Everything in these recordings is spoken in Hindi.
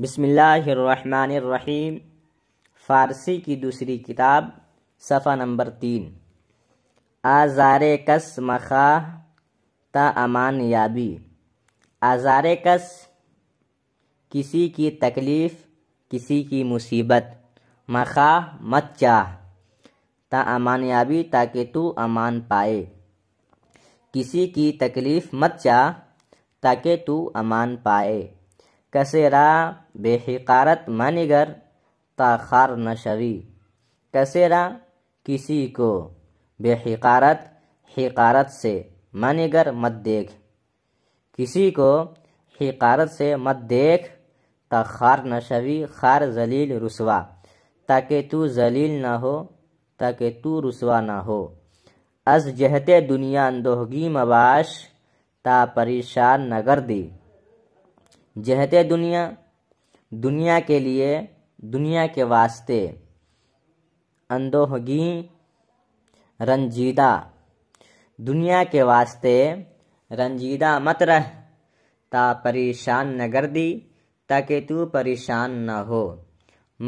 बसमिल्लाम फ़ारसी की दूसरी किताब सफ़ा नंबर तीन आज़ार कस मखा तमान याबी आज़ार कस किसी की तकलीफ़ किसी की मुसीबत मखा मत चाह तमान याबी ताकि तू अमान पाए किसी की तकलीफ़ मत चाह ताकि तू अमान पाए कसेरा बेहिकारत मानीगर ताखार नशवी कसेरा किसी को बेहिकारत हिकारत से मानीगर मत देख किसी को हिकारत से मत देख तखार नशवी खार जलील रसवा ताकि तू जलील ना हो ताकि तू रसवा ना हो अज जहते दुनिया अंदोहगी मबाश ता परेशान नगर दी जहते दुनिया दुनिया के लिए दुनिया के वास्ते अंदोहगी रंजीदा दुनिया के वास्ते रंजीदा मत रह ता परेशान न कर दी ताकि तू परेशान न हो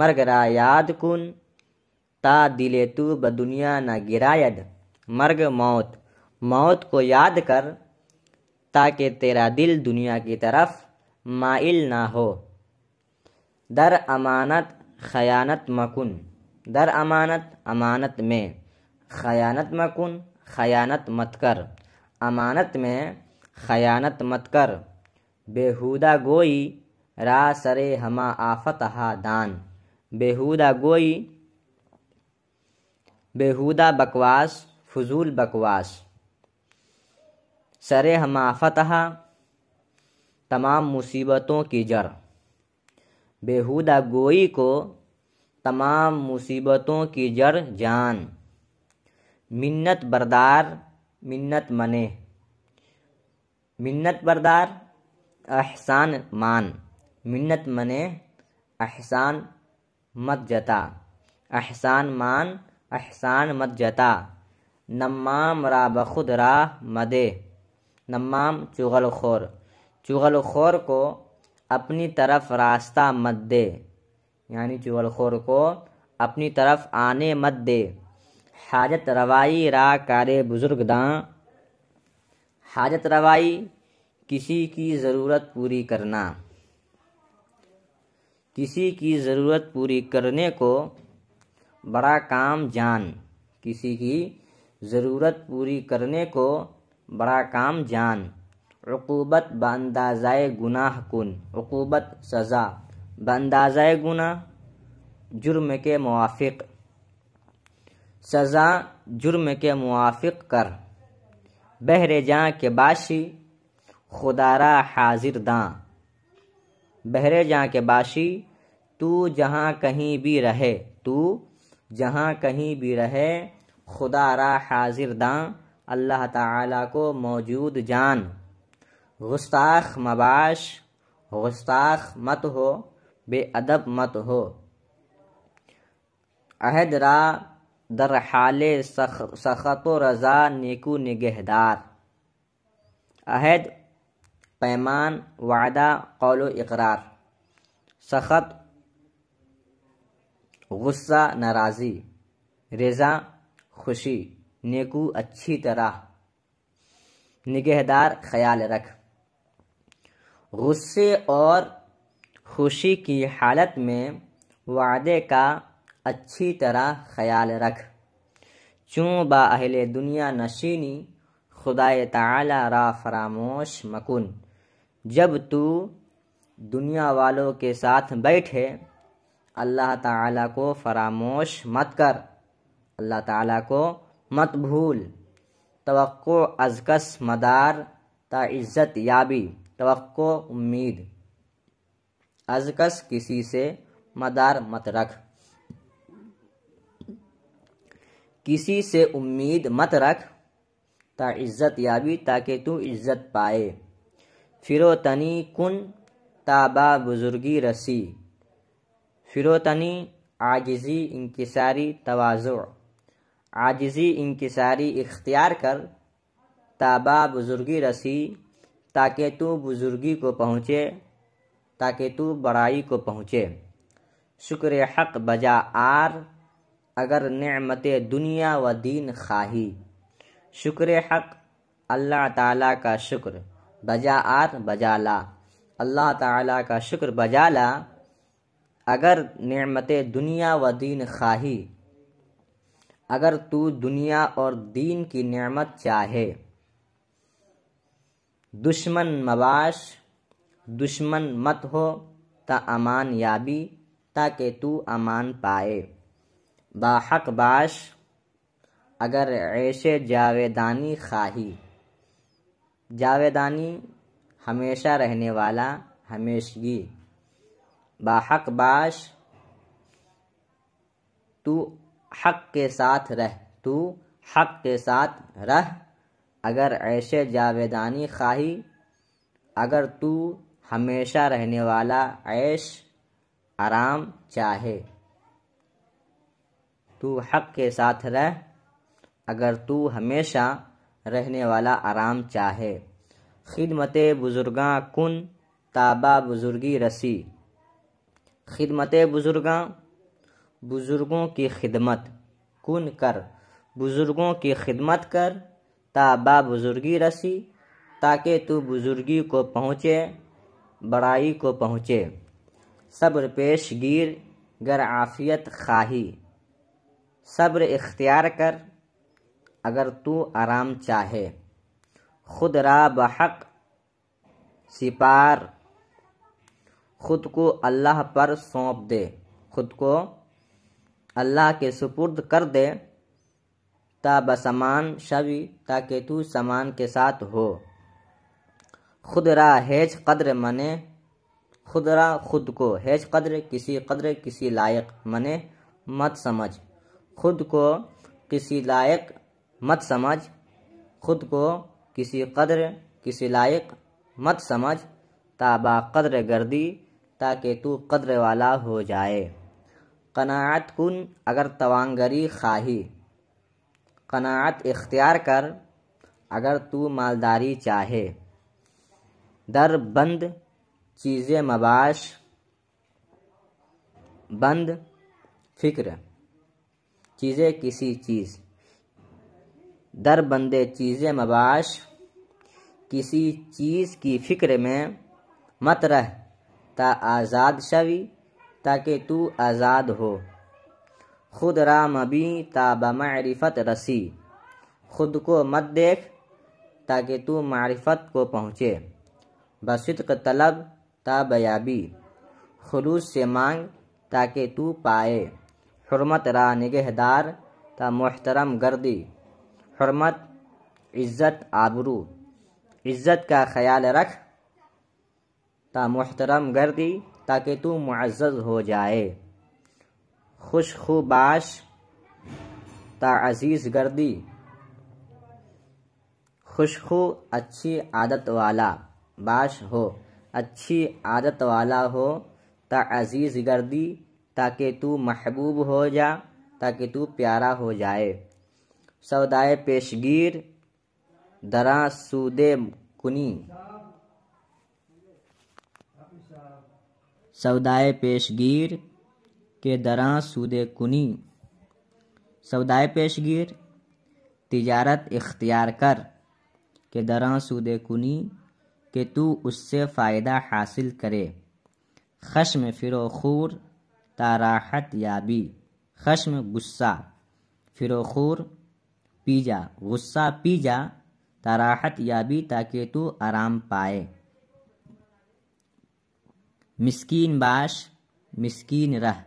मरगरा याद कुन ता दिले तू दुनिया न गिरायद मर्ग मौत मौत को याद कर ताकि तेरा दिल दुनिया की तरफ माइल ना हो दर अमानत खयानत मकुन दर अमानत अमानत में खयानत मकुन खयानत मत कर अमानत में खयानत मत कर बेहुदा गोई रा सरे हमा आफत हा दान बेहुदा गोई बेहुदा बकवास फजूल बकवास सरे हमा आफत हा तमाम मुसीबतों की जड़ बेहुदा गोई को तमाम मुसीबतों की जड़ जान मिन्नत बरदार मिन्नत मने मिन्नत बरदार अहसान मान मिन्नत मने अहसान मत जता अहसान मान अहसान मत जता नमाम रा बखुद रा मदे नमाम चुगल खोर चुगलखोर को अपनी तरफ रास्ता मत दे यानी चुगलखोर को अपनी तरफ आने मत दे हाजत रवाई रा कारे बुजुर्ग दां हाजत रवाई किसी की ज़रूरत पूरी करना किसी की ज़रूरत पूरी करने को बड़ा काम जान किसी की ज़रूरत पूरी करने को बड़ा काम जान रकूबत बंदाज़ाए गुनाह कन रकूबत सज़ा बंदाज़ाए गुनाह जुर्म के मुआफ़ सज़ा जुर्म के मुआफ़ कर बहरे जहाँ के बाशी खुदारा हाजिर दां बहरे जहाँ के बाशी तू जहाँ कहीं भी रहे तू जहाँ कहीं भी रहे खुदा हाजिर दां अल्लाह ताला को मौजूद जान गुस्ताख मबाश गुस्ताख मत हो बेअदब मत हो अहद रा दर हाल सख़त व रज़ा नेकू निगहदार अहद पैमान वादा कौल इकरार सख़त गुस्सा नाराज़ी रज़ा खुशी नेकू अच्छी तरह निगहदार ख्याल रख गुस्से और खुशी की हालत में वादे का अच्छी तरह ख्याल रख चूँ बाहल दुनिया नशीनी खुदा ताला रा फरामोश मकुन जब तू दुनिया वालों के साथ बैठे अल्लाह ताला को फरामोश मत कर अल्लाह ताला को मत भूल तो अज़कस मदार ता इज़्ज़त याबी तो उम्मीद अजकस किसी से मदार मत रख किसी से उम्मीद मत रख ता इज्जत याबी ताकि तू इज्जत पाए फिरोतनी कुन ताबा बुजुर्गी रसी फिरोतनी आजिज़ी इंकसारी तोज़ु आजिज़ी इंकसारी इख्तियार कर ताबा बुजुर्गी रसी ताकि तू बुजुर्गी को पहुँचे ताकि तू बड़ाई को पहुँचे शुक्र हक बजा आर अगर नमत दुनिया व दीन खाही शुक्र हक अल्लाह ताला का शुक्र बजा आर बजा ला अल्लाह ताला का शुक्र बजा ला अगर नमत दुनिया व दीन खाही अगर तू दुनिया और दीन की नमत चाहे दुश्मन मबाश दुश्मन मत हो ता अमान याबी ताकि तू अमान पाए बाहक बाश अगर ऐसे जावेदानी खाही जावेदानी हमेशा रहने वाला हमेशगी बाहक बाश तू हक के साथ रह तू हक के साथ रह अगर ऐसे जावेदानी खाही अगर तू हमेशा रहने वाला ऐश आराम चाहे तू हक के साथ रह अगर तू हमेशा रहने वाला आराम चाहे खिदमत बुजुर्गा कुन ताबा बुजुर्गी रसी खिदमत बुजुर्गा बुज़ुर्गों की खिदमत कुन कर बुज़ुर्गों की खिदमत कर ता बुजुर्गी रसी ताकि तू बुजुर्गी को पहुँचे बड़ाई को पहुँचे सब्र पेश गिर गर आफियत खाही सब्र इख्तियार कर अगर तू आराम चाहे खुद रा बहक सिपार खुद को अल्लाह पर सौंप दे खुद को अल्लाह के सुपुर्द कर दे ता बसमान शवि ताकि तू समान के साथ हो खुदरा रा हैज कद्र मने खुदरा खुद को हैज कद्र किसी कद्र किसी लायक मने मत समझ खुद को किसी लायक मत समझ खुद को किसी कद्र किसी लायक मत समझ ताबा कद्र गर्दी ताकि तू कद्र वाला हो जाए कनात कन अगर तवांगरी खाही कनात इख्तियार कर अगर तू मालदारी चाहे दर बंद चीज़ें मबाश बंद फिक्र चीज़ें किसी चीज़ दर बंदे चीज़ें मबाश किसी चीज़ की फ़िक्र में मत रह ता आज़ाद शवि ताकि तू आज़ाद हो खुद रामबी ताब मारिफत रसी खुद को मत देख ताकि तू मारिफत को पहुँचे बसुतक तलब ताबयाबी खलूस से मांग ताकि तू पाए हरमत रा निगहदार ता मोहतरम गर्दी हरमत इज़्ज़त आबरू इज़्ज़त का ख्याल रख ता मोहतरम गर्दी ताकि तू मुआज़ हो जाए खुबाश ताज़ीज़ गर्दी खुशखू अच्छी आदत वाला बाश हो अच्छी आदत वाला हो ताज़ीज़ गर्दी ताकि तू महबूब हो जा ताकि तू प्यारा हो जाए सौदाए पेशगीर दरा सूदे कुनी सौदाए पेशगीर के दरां सूदे कुनी सौदाए पेशगीर तिजारत इख्तियार कर के दरां सूदे कुनी कि तू उससे फ़ायदा हासिल करे खश्म फिरोखूर ताराहत याबी खश्म गुस्सा फिरोखूर पी जा गुस्सा पी जा ताराहत याबी ताकि तू आराम पाए मिस्कीन बाश मिस्कीन रह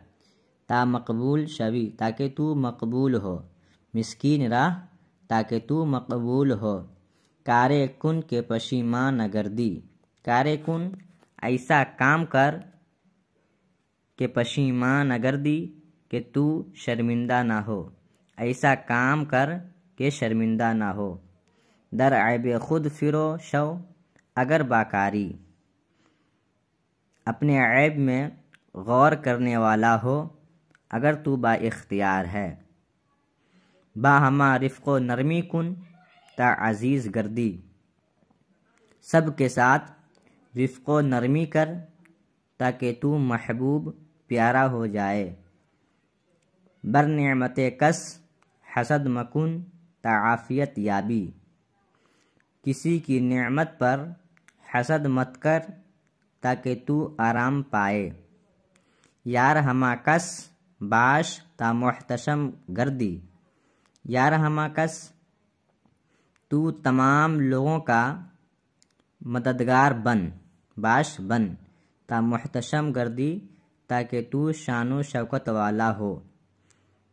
ता मकबूल शवी ताकि तू मकबूल हो मिसकीन राह ताकि तू मकबूल हो कारे कुन के पशीमा दी कारे कुन ऐसा काम कर के पशीमा दी कि तू शर्मिंदा ना हो ऐसा काम कर के शर्मिंदा ना हो दर आब खुद फिरो शव अगर बाकारी अपने ऐब में गौर करने वाला हो अगर तू बाख्तियार है बाहमा रिफ़ नरमी कन ता अज़ीज़ गर्दी सब के साथ रिफ़ नरमी कर ताकि तू महबूब प्यारा हो जाए बर नमत कस हसद मकुन ताफ़ियत याबी किसी की नमत पर हसद मत कर ताकि तू आराम पाए यार हमा कस बाश ता मोहतशम गर्दी यार हमाकस तू तमाम लोगों का मददगार बन बाश बन ता मोहतशम गर्दी ताकि तू शान शौकत वाला हो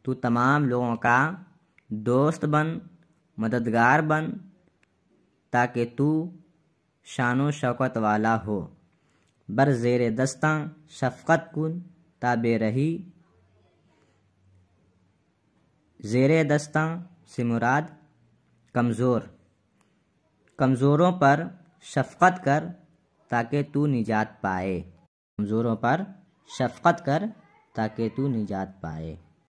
तू तमाम लोगों का दोस्त बन मददगार बन ताकि तू शान शौकत वाला हो बर जेर दस्तां शफ़क़त कन ताबे रही ज़ेर दस्तां से मुराद कमज़ोर कमज़ोरों पर शफ़क़त कर ताकि तू निजात पाए कमज़ोरों पर शफ़क़त कर ताकि तू निजात पाए